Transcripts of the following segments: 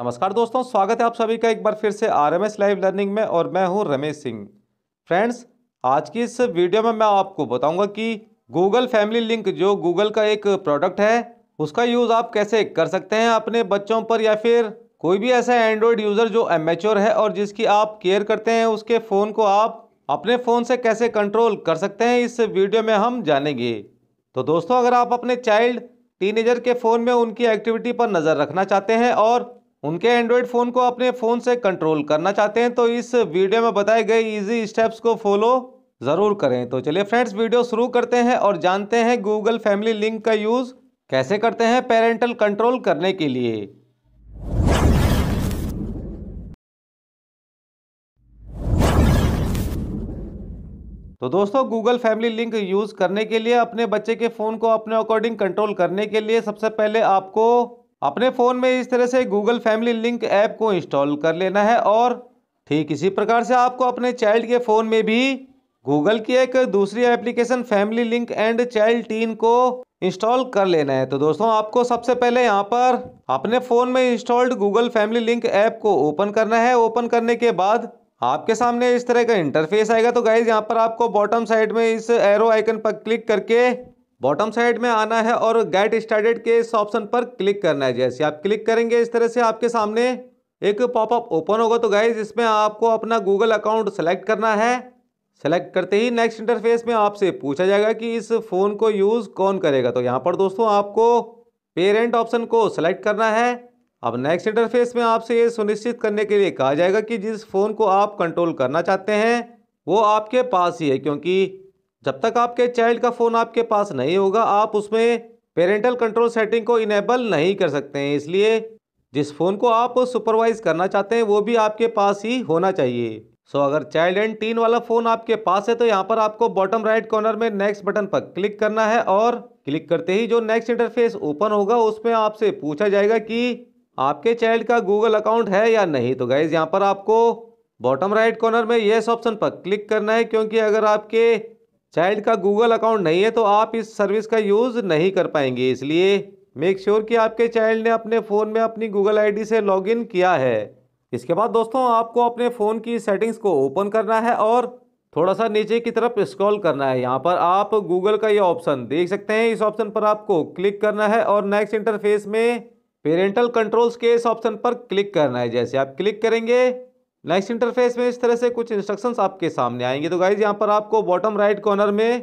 नमस्कार दोस्तों स्वागत है आप सभी का एक बार फिर से R M S live learning में और मैं हूं रमेश सिंह फ्रेंड्स आज की इस वीडियो में मैं आपको बताऊंगा कि गूगल फैमिली लिंक जो गूगल का एक प्रोडक्ट है उसका यूज़ आप कैसे कर सकते हैं अपने बच्चों पर या फिर कोई भी ऐसा एंड्रॉयड यूज़र जो एमेच्योर है और जिसकी आप केयर करते हैं उसके फ़ोन को आप अपने फ़ोन से कैसे कंट्रोल कर सकते हैं इस वीडियो में हम जानेंगे तो दोस्तों अगर आप अपने चाइल्ड टीनेजर के फ़ोन में उनकी एक्टिविटी पर नज़र रखना चाहते हैं और उनके एंड्रॉयड फ़ोन को अपने फ़ोन से कंट्रोल करना चाहते हैं तो इस वीडियो में बताए गए इजी स्टेप्स को फॉलो ज़रूर करें तो चलिए फ्रेंड्स वीडियो शुरू करते हैं और जानते हैं गूगल फैमिली लिंक का यूज़ कैसे करते हैं पेरेंटल कंट्रोल करने के लिए तो दोस्तों गूगल फैमिली लिंक यूज़ करने के लिए अपने बच्चे के फ़ोन को अपने अकॉर्डिंग कंट्रोल करने के लिए सबसे पहले आपको अपने फ़ोन में इस तरह से गूगल फैमिली लिंक ऐप को इंस्टॉल कर लेना है और ठीक इसी प्रकार से आपको अपने चाइल्ड के फ़ोन में भी गूगल की एक दूसरी application family link and child teen को इंस्टॉल कर लेना है तो दोस्तों आपको सबसे पहले यहाँ पर अपने फ़ोन में installed Google family link app को ओपन करना है ओपन करने के बाद आपके सामने इस तरह का इंटरफेस आएगा तो गाइज यहाँ पर आपको बॉटम साइड में इस एरो आइकन पर क्लिक करके बॉटम साइड में आना है और गेट स्टार्टेड के इस ऑप्शन पर क्लिक करना है जैसे आप क्लिक करेंगे इस तरह से आपके सामने एक पॉपअप ओपन होगा तो गाइज इसमें आपको अपना गूगल अकाउंट सेलेक्ट करना है सेलेक्ट करते ही नेक्स्ट इंटरफेस में आपसे पूछा जाएगा कि इस फ़ोन को यूज़ कौन करेगा तो यहाँ पर दोस्तों आपको पेरेंट ऑप्शन को सेलेक्ट करना है अब नेक्स्ट इंटरफेस में आपसे ये सुनिश्चित करने के लिए कहा जाएगा कि जिस फ़ोन को आप कंट्रोल करना चाहते हैं वो आपके पास ही है क्योंकि जब तक आपके चाइल्ड का फ़ोन आपके पास नहीं होगा आप उसमें पेरेंटल कंट्रोल सेटिंग को इनेबल नहीं कर सकते हैं इसलिए जिस फ़ोन को आप सुपरवाइज करना चाहते हैं वो भी आपके पास ही होना चाहिए सो so, अगर चाइल्ड एंड टीन वाला फ़ोन आपके पास है तो यहाँ पर आपको बॉटम राइट कॉर्नर में नेक्स्ट बटन पर क्लिक करना है और क्लिक करते ही जो नेक्स्ट इंटरफेस ओपन होगा उसमें आपसे पूछा जाएगा कि आपके चाइल्ड का गूगल अकाउंट है या नहीं तो गाइज़ यहाँ पर आपको बॉटम राइट कॉर्नर में येस ऑप्शन पर क्लिक करना है क्योंकि अगर आपके चाइल्ड का गूगल अकाउंट नहीं है तो आप इस सर्विस का यूज़ नहीं कर पाएंगे इसलिए मेक श्योर sure कि आपके चाइल्ड ने अपने फ़ोन में अपनी गूगल आईडी से लॉगिन किया है इसके बाद दोस्तों आपको अपने फ़ोन की सेटिंग्स को ओपन करना है और थोड़ा सा नीचे की तरफ स्क्रॉल करना है यहाँ पर आप गूगल का ये ऑप्शन देख सकते हैं इस ऑप्शन पर आपको क्लिक करना है और नेक्स्ट इंटरफेस में पेरेंटल कंट्रोल्स के इस ऑप्शन पर क्लिक करना है जैसे आप क्लिक करेंगे नेक्स्ट इंटरफेस में इस तरह से कुछ इंस्ट्रक्शंस आपके सामने आएंगे तो गाइज यहाँ पर आपको बॉटम राइट कॉर्नर में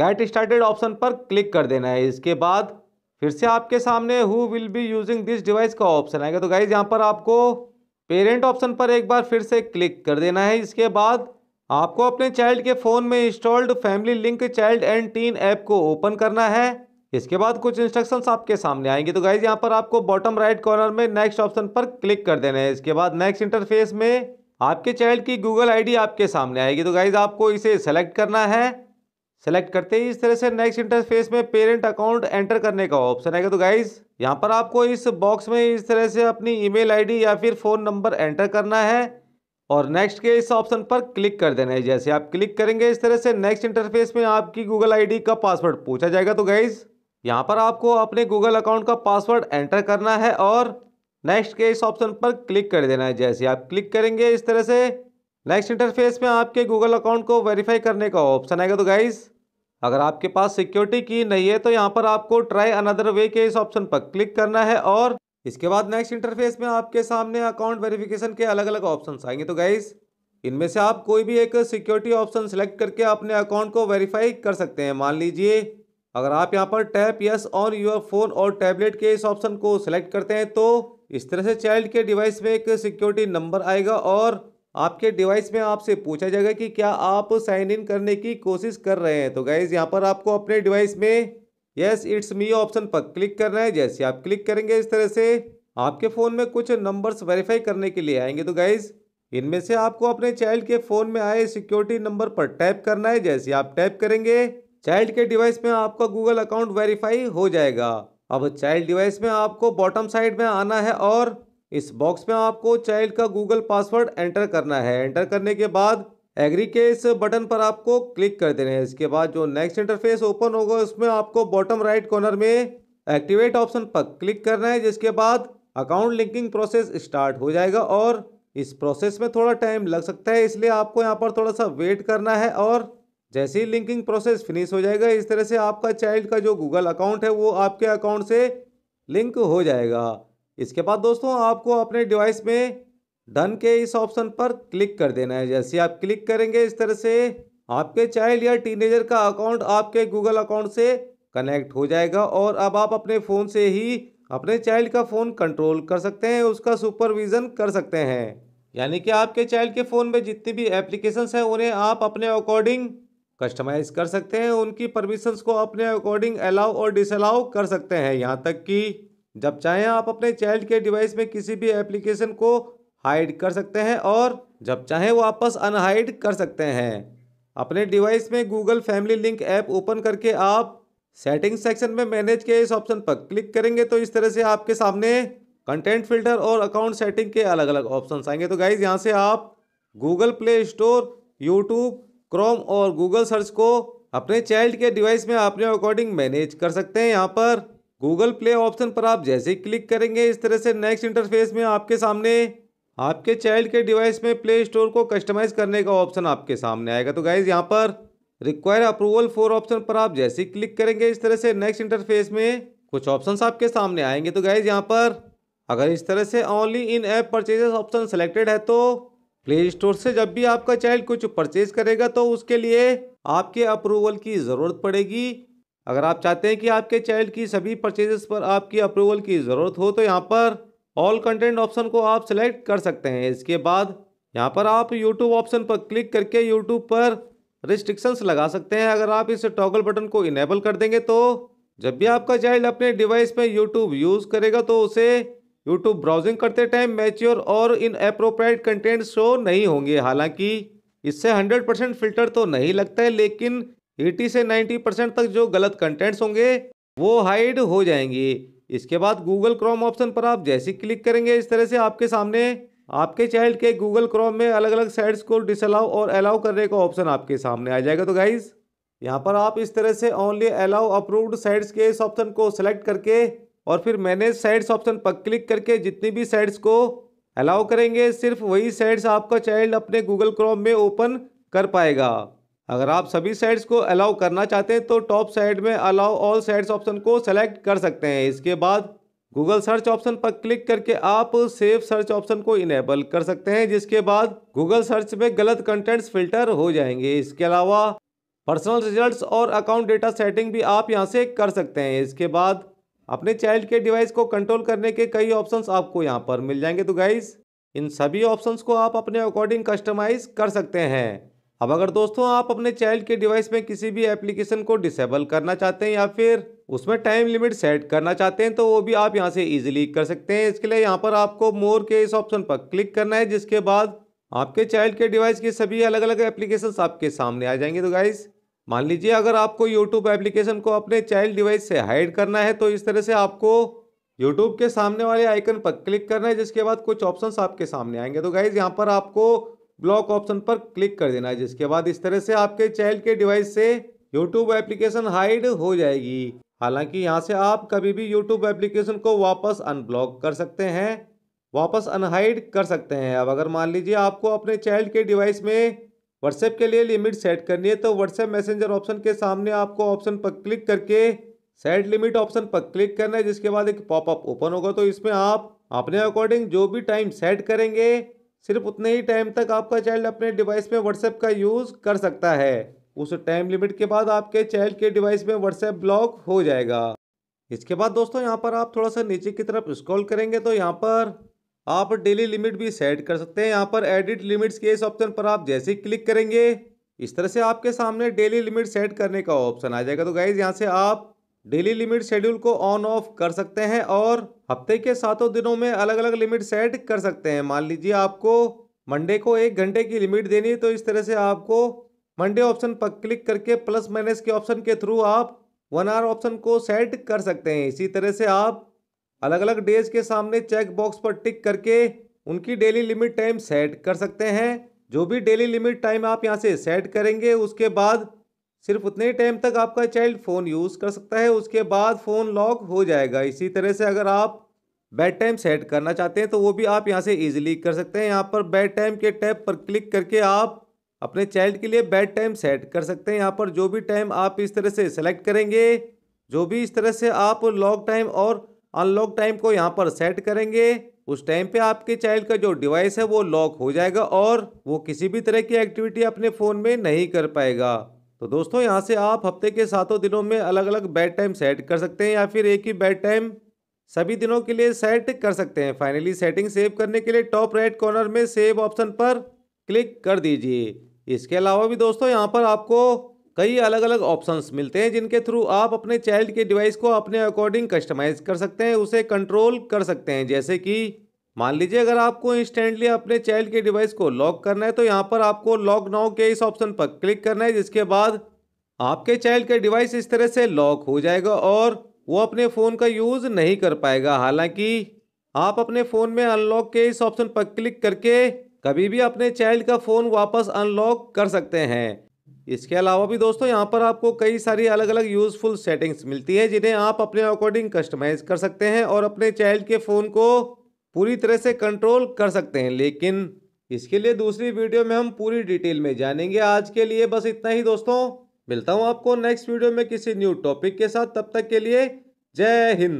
गेट स्टार्टेड ऑप्शन पर क्लिक कर देना है इसके बाद फिर से आपके सामने who will be using this device का ऑप्शन आएगा तो गाइज यहाँ पर आपको पेरेंट ऑप्शन पर एक बार फिर से क्लिक कर देना है इसके बाद आपको अपने चाइल्ड के फ़ोन में installed family link child and teen app को ओपन करना है इसके बाद कुछ इंस्ट्रक्शंस आपके सामने आएंगे तो गाइज यहाँ पर आपको बॉटम राइट कॉर्नर में नेक्स्ट ऑप्शन पर क्लिक कर देना है इसके बाद नेक्स्ट इंटरफेस में आपके चाइल्ड की गूगल आईडी आपके सामने आएगी तो गाइज आपको इसे सेलेक्ट करना है सेलेक्ट करते ही इस तरह से नेक्स्ट इंटरफेस में पेरेंट अकाउंट एंटर करने का ऑप्शन आएगा तो गाइज यहाँ पर आपको इस बॉक्स में इस तरह से अपनी ईमेल आईडी या फिर फ़ोन नंबर एंटर करना है और नेक्स्ट के इस ऑप्शन पर क्लिक कर देना है जैसे आप क्लिक करेंगे इस तरह से नेक्स्ट इंटरफेस में आपकी गूगल आईडी का पासवर्ड पूछा जाएगा तो गाइज़ यहाँ पर आपको अपने गूगल अकाउंट का पासवर्ड एंटर करना है और नेक्स्ट के इस ऑप्शन पर क्लिक कर देना है जैसे आप क्लिक करेंगे इस तरह से नेक्स्ट इंटरफेस में आपके गूगल अकाउंट को वेरीफाई करने का ऑप्शन आएगा तो गाइज़ अगर आपके पास सिक्योरिटी की नहीं है तो यहाँ पर आपको ट्राई अनदर वे के इस ऑप्शन पर क्लिक करना है और इसके बाद नेक्स्ट इंटरफेस में आपके सामने अकाउंट वेरिफिकेशन के अलग अलग ऑप्शन आएंगे तो गाइज़ इनमें से आप कोई भी एक सिक्योरिटी ऑप्शन सेलेक्ट करके अपने अकाउंट को वेरीफाई कर सकते हैं मान लीजिए अगर आप यहाँ पर tap yes on your phone और टैबलेट के इस ऑप्शन को सिलेक्ट करते हैं तो इस तरह से चाइल्ड के डिवाइस में एक सिक्योरिटी नंबर आएगा और आपके डिवाइस में आपसे पूछा जाएगा कि क्या आप साइन इन करने की कोशिश कर रहे हैं तो गाइज़ यहाँ पर आपको अपने डिवाइस में येस इट्स मी ऑप्शन पर क्लिक करना है जैसे आप क्लिक करेंगे इस तरह से आपके फ़ोन में कुछ नंबर्स वेरीफाई करने के लिए आएंगे तो गाइज़ इनमें से आपको अपने चाइल्ड के फ़ोन में आए सिक्योरिटी नंबर पर टैप करना है जैसे आप टैप करेंगे चाइल्ड के डिवाइस में आपका गूगल अकाउंट वेरीफाई हो जाएगा अब चाइल्ड डिवाइस में आपको बॉटम साइड में आना है और इस बॉक्स में आपको चाइल्ड का गूगल पासवर्ड एंटर करना है एंटर करने के बाद एग्री के इस बटन पर आपको क्लिक कर देना है इसके बाद जो नेक्स्ट इंटरफेस ओपन होगा उसमें आपको बॉटम राइट कॉर्नर में एक्टिवेट ऑप्शन पर क्लिक करना है जिसके बाद अकाउंट लिंकिंग प्रोसेस स्टार्ट हो जाएगा और इस प्रोसेस में थोड़ा टाइम लग सकता है इसलिए आपको यहाँ पर थोड़ा सा वेट करना है और जैसे ही लिंकिंग प्रोसेस फिनिश हो जाएगा इस तरह से आपका चाइल्ड का जो गूगल अकाउंट है वो आपके अकाउंट से लिंक हो जाएगा इसके बाद दोस्तों आपको अपने डिवाइस में डन के इस ऑप्शन पर क्लिक कर देना है जैसे आप क्लिक करेंगे इस तरह से आपके चाइल्ड या टीनेजर का अकाउंट आपके गूगल अकाउंट से कनेक्ट हो जाएगा और अब आप अपने फ़ोन से ही अपने चाइल्ड का फ़ोन कंट्रोल कर सकते हैं उसका सुपरविज़न कर सकते हैं यानी कि आपके चाइल्ड के फ़ोन में जितनी भी एप्लीकेशंस हैं उन्हें आप अपने अकॉर्डिंग कस्टमाइज कर सकते हैं उनकी परमिशंस को अपने अकॉर्डिंग अलाउ और डिसअलाउ कर सकते हैं यहाँ तक कि जब चाहें आप अपने चाइल्ड के डिवाइस में किसी भी एप्लीकेशन को हाइड कर सकते हैं और जब चाहें वापस अनहाइड कर सकते हैं अपने डिवाइस में Google family link app open करके आप सेटिंग सेक्शन में मैनेज के इस ऑप्शन पर क्लिक करेंगे तो इस तरह से आपके सामने कंटेंट फिल्टर और अकाउंट सेटिंग के अलग अलग ऑप्शन आएंगे तो गाइज यहाँ से आप Google Play Store YouTube Chrome और गूगल सर्च को अपने चाइल्ड के डिवाइस में अपने अकॉर्डिंग मैनेज कर सकते हैं यहाँ पर गूगल प्ले ऑप्शन पर आप जैसे ही क्लिक करेंगे इस तरह से नेक्स्ट इंटरफेस में आपके सामने आपके चाइल्ड के डिवाइस में प्ले स्टोर को कस्टमाइज करने का ऑप्शन आपके सामने आएगा तो गाइज यहाँ पर रिक्वायर अप्रूवल फॉर ऑप्शन पर आप जैसे ही क्लिक करेंगे इस तरह से नेक्स्ट इंटरफेस में कुछ ऑप्शन आपके सामने आएंगे तो गाइज यहाँ पर अगर इस तरह से only in app purchases option selected है तो प्ले स्टोर से जब भी आपका चाइल्ड कुछ परचेज करेगा तो उसके लिए आपके अप्रूवल की ज़रूरत पड़ेगी अगर आप चाहते हैं कि आपके चाइल्ड की सभी परचेजेस पर आपकी अप्रूवल की ज़रूरत हो तो यहाँ पर ऑल कंटेंट ऑप्शन को आप सेलेक्ट कर सकते हैं इसके बाद यहाँ पर आप यूट्यूब ऑप्शन पर क्लिक करके यूट्यूब पर रिस्ट्रिक्शंस लगा सकते हैं अगर आप इस टॉगल बटन को इनेबल कर देंगे तो जब भी आपका चाइल्ड अपने डिवाइस में यूट्यूब यूज़ करेगा तो उसे यूट्यूब ब्राउजिंग करते टाइम मैच्योर और इन अप्रोप्राइट कंटेंट शो नहीं होंगे हालांकि इससे 100 परसेंट फिल्टर तो नहीं लगता है लेकिन 80 से 90 परसेंट तक जो गलत कंटेंट्स होंगे वो हाइड हो जाएंगे इसके बाद गूगल क्रोम ऑप्शन पर आप जैसे क्लिक करेंगे इस तरह से आपके सामने आपके चाइल्ड के गूगल क्रोम में अलग अलग साइट्स को डिसअलाउ और अलाउ करने का ऑप्शन आपके सामने आ जाएगा तो गाइज़ यहाँ पर आप इस तरह से ओनली अलाउ अप्रूव्ड साइट्स के इस ऑप्शन को सिलेक्ट करके और फिर मैनेज साइड्स ऑप्शन पर क्लिक करके जितनी भी साइड्स को अलाउ करेंगे सिर्फ वही साइड्स आपका चाइल्ड अपने गूगल क्रोम में ओपन कर पाएगा अगर आप सभी साइड्स को अलाउ करना चाहते हैं तो टॉप साइड में अलाउ ऑल साइड्स ऑप्शन को सेलेक्ट कर सकते हैं इसके बाद गूगल सर्च ऑप्शन पर क्लिक करके आप सेफ सर्च ऑप्शन को इनेबल कर सकते हैं जिसके बाद गूगल सर्च में गलत कंटेंट्स फिल्टर हो जाएंगे इसके अलावा पर्सनल रिजल्ट्स और अकाउंट डेटा सेटिंग भी आप यहां से कर सकते हैं इसके बाद अपने चाइल्ड के डिवाइस को कंट्रोल करने के कई ऑप्शंस आपको यहाँ पर मिल जाएंगे तो गाइज़ इन सभी ऑप्शंस को आप अपने अकॉर्डिंग कस्टमाइज कर सकते हैं अब अगर दोस्तों आप अपने चाइल्ड के डिवाइस में किसी भी एप्लीकेशन को डिसेबल करना चाहते हैं या फिर उसमें टाइम लिमिट सेट करना चाहते हैं तो वो भी आप यहाँ से ईजिली कर सकते हैं इसके लिए यहाँ पर आपको मोर के इस ऑप्शन पर क्लिक करना है जिसके बाद आपके चाइल्ड के डिवाइस के सभी अलग अलग एप्लीकेशन आपके सामने आ जाएंगे तो गाइज़ मान लीजिए अगर आपको यूट्यूब एप्लीकेशन को अपने चाइल्ड डिवाइस से हाइड करना है तो इस तरह से आपको यूट्यूब के सामने वाले आइकन पर क्लिक करना है जिसके बाद कुछ ऑप्शंस आपके सामने आएंगे तो गाइज यहाँ पर आपको ब्लॉक ऑप्शन पर क्लिक कर देना है जिसके बाद इस तरह से आपके चाइल्ड के डिवाइस से यूट्यूब एप्लीकेशन हाइड हो जाएगी हालांकि यहाँ से आप कभी भी यूट्यूब एप्लीकेशन को वापस अनब्लॉक कर सकते हैं वापस अनहाइड कर सकते हैं अब अगर मान लीजिए आपको अपने चाइल्ड के डिवाइस में व्हाट्सएप के लिए लिमिट सेट करनी है तो व्हाट्सएप मैसेंजर ऑप्शन के सामने आपको ऑप्शन पर क्लिक करके सेट लिमिट ऑप्शन पर क्लिक करना है जिसके बाद एक पॉपअप ओपन होगा तो इसमें आप अपने अकॉर्डिंग जो भी टाइम सेट करेंगे सिर्फ उतने ही टाइम तक आपका चाइल्ड अपने डिवाइस में व्हाट्सएप का यूज़ कर सकता है उस टाइम लिमिट के बाद आपके चाइल्ड के डिवाइस में व्हाट्सएप ब्लॉक हो जाएगा इसके बाद दोस्तों यहाँ पर आप थोड़ा सा नीचे की तरफ स्क्रॉल करेंगे तो यहाँ पर आप डेली लिमिट भी सेट कर सकते हैं यहाँ पर एडिट लिमिट्स के इस ऑप्शन पर आप जैसे क्लिक करेंगे इस तरह से आपके सामने डेली लिमिट सेट करने का ऑप्शन आ जाएगा तो गाइज यहाँ से आप डेली लिमिट शेड्यूल को ऑन ऑफ कर सकते हैं और हफ्ते के सातों दिनों में अलग अलग लिमिट सेट कर सकते हैं मान लीजिए आपको मंडे को एक घंटे की लिमिट देनी है तो इस तरह से आपको मंडे ऑप्शन पर क्लिक करके प्लस माइनस के ऑप्शन के थ्रू आप वन आर ऑप्शन को सेट कर सकते हैं इसी तरह से आप अलग अलग डेज के सामने चेक बॉक्स पर टिक करके उनकी डेली लिमिट टाइम सेट कर सकते हैं जो भी डेली लिमिट टाइम आप यहाँ से सेट करेंगे उसके बाद सिर्फ उतने ही टाइम तक आपका चाइल्ड फ़ोन यूज़ कर सकता है उसके बाद फ़ोन लॉक हो जाएगा इसी तरह से अगर आप बेड टाइम सेट करना चाहते हैं तो वो भी आप यहाँ से ईजिली कर सकते हैं यहाँ पर बेड टाइम के टैप पर क्लिक करके आप अपने चाइल्ड के लिए बेड टाइम सेट कर सकते हैं यहाँ पर जो भी टाइम आप इस तरह से सेलेक्ट करेंगे जो भी इस तरह से आप लॉक टाइम और अनलॉक टाइम को यहाँ पर सेट करेंगे उस टाइम पे आपके चाइल्ड का जो डिवाइस है वो लॉक हो जाएगा और वो किसी भी तरह की एक्टिविटी अपने फ़ोन में नहीं कर पाएगा तो दोस्तों यहाँ से आप हफ्ते के सातों दिनों में अलग अलग बेड टाइम सेट कर सकते हैं या फिर एक ही बेड टाइम सभी दिनों के लिए सेट कर सकते हैं फाइनली सेटिंग सेव करने के लिए टॉप राइट कॉर्नर में सेव ऑप्शन पर क्लिक कर दीजिए इसके अलावा भी दोस्तों यहाँ पर आपको कई अलग अलग ऑप्शंस मिलते हैं जिनके थ्रू आप अपने चाइल्ड के डिवाइस को अपने अकॉर्डिंग कस्टमाइज कर सकते हैं उसे कंट्रोल कर सकते हैं जैसे कि मान लीजिए अगर आपको इंस्टेंटली अपने चाइल्ड के डिवाइस को लॉक करना है तो यहाँ पर आपको लॉक नाउ के इस ऑप्शन पर क्लिक करना है जिसके बाद आपके चाइल्ड का डिवाइस इस तरह से लॉक हो जाएगा और वो अपने फ़ोन का यूज़ नहीं कर पाएगा हालांकि आप अपने फ़ोन में अनलॉक के इस ऑप्शन पर क्लिक करके कभी भी अपने चाइल्ड का फ़ोन वापस अनलॉक कर सकते हैं इसके अलावा भी दोस्तों यहाँ पर आपको कई सारी अलग अलग यूज़फुल सेटिंग्स मिलती है जिन्हें आप अपने अकॉर्डिंग कस्टमाइज़ कर सकते हैं और अपने चाइल्ड के फ़ोन को पूरी तरह से कंट्रोल कर सकते हैं लेकिन इसके लिए दूसरी वीडियो में हम पूरी डिटेल में जानेंगे आज के लिए बस इतना ही दोस्तों मिलता हूँ आपको नेक्स्ट वीडियो में किसी न्यू टॉपिक के साथ तब तक के लिए जय हिंद